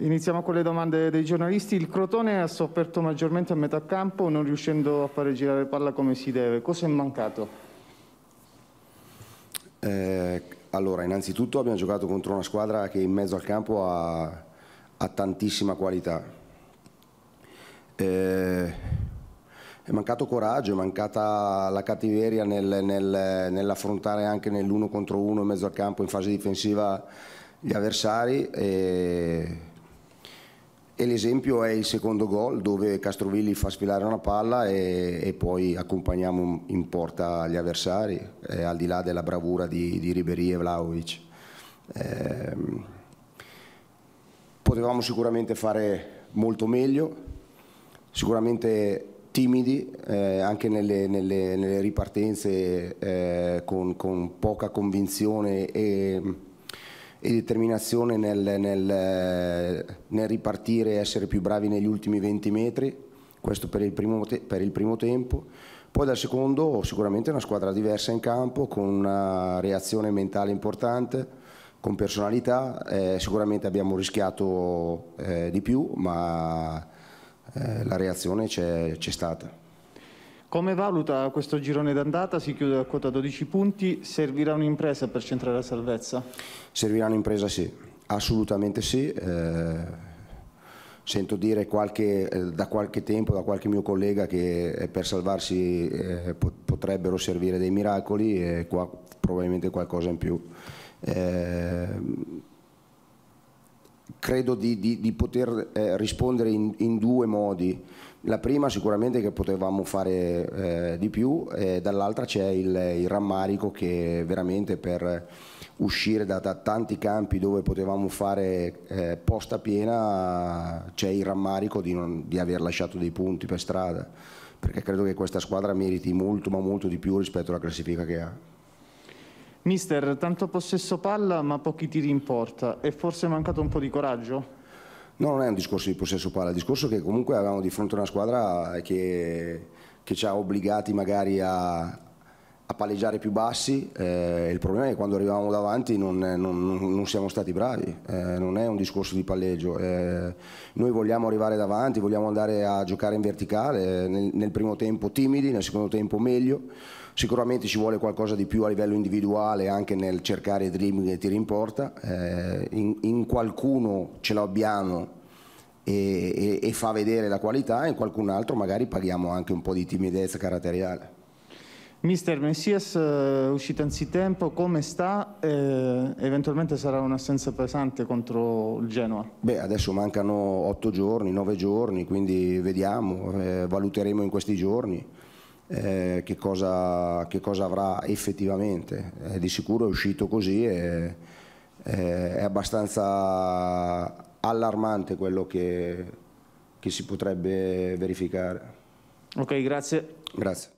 Iniziamo con le domande dei giornalisti. Il Crotone ha sofferto maggiormente a metà campo, non riuscendo a fare girare palla come si deve. Cosa è mancato? Eh, allora, innanzitutto abbiamo giocato contro una squadra che in mezzo al campo ha, ha tantissima qualità. Eh, è mancato coraggio, è mancata la cattiveria nel, nel, nell'affrontare anche nell'uno contro uno in mezzo al campo in fase difensiva gli avversari. E, e l'esempio è il secondo gol dove Castrovilli fa sfilare una palla e, e poi accompagniamo in porta gli avversari, eh, al di là della bravura di, di Ribery e Vlaovic. Eh, potevamo sicuramente fare molto meglio, sicuramente timidi eh, anche nelle, nelle, nelle ripartenze eh, con, con, poca convinzione e, e determinazione nel, nel, eh, nel, ripartire e essere più bravi negli ultimi 20 metri, questo per il primo, te, per il primo tempo. Poi dal secondo sicuramente una squadra diversa in campo, con una reazione mentale importante, con personalità, eh, sicuramente abbiamo rischiato eh, di più, ma eh, la reazione c'è, stata. Come valuta questo girone d'andata? Si chiude a quota 12 punti, servirà un'impresa per centrare la salvezza? Servirà un'impresa sì, assolutamente sì. Eh, sento dire qualche, eh, da qualche tempo, da qualche mio collega, che eh, per salvarsi eh, potrebbero servire dei miracoli e qua probabilmente qualcosa in più. Eh, credo di, di, di poter eh, rispondere in, in, due modi. La prima sicuramente che potevamo fare eh, di più, eh, dall'altra c'è il, il, rammarico che veramente per uscire da, da tanti campi dove potevamo fare eh, posta piena c'è il rammarico di, non, di aver lasciato dei punti per strada, perché credo che questa squadra meriti molto ma molto di più rispetto alla classifica che ha. Mister, tanto possesso palla ma pochi tiri in porta. È forse mancato un po' di coraggio? No, non è un discorso di possesso palla, è un discorso che comunque avevamo di fronte a una squadra che, che ci ha obbligati magari a, palleggiare più bassi, eh, il problema è che quando arrivavamo davanti eh, non, non, non siamo stati bravi, eh, non è un discorso di palleggio, eh, noi vogliamo arrivare davanti, vogliamo andare a giocare in verticale, nel, nel, primo tempo timidi, nel secondo tempo meglio, sicuramente ci vuole qualcosa di più a livello individuale anche nel cercare dribbling e tiri in porta, eh. in, in qualcuno ce l'abbiamo e, e, e, fa vedere la qualità, in qualcun altro magari paghiamo anche un po' di timidezza caratteriale. Mister Messias, eh, uscita anzitempo, come sta? Eh, eventualmente sarà un'assenza pesante contro il Genoa? Beh, adesso mancano otto giorni, nove giorni, quindi vediamo, eh, valuteremo in questi giorni eh, che cosa, che, cosa, avrà effettivamente. Eh, di sicuro è uscito così e eh, è abbastanza allarmante quello che, che si potrebbe verificare. Ok, grazie. Grazie.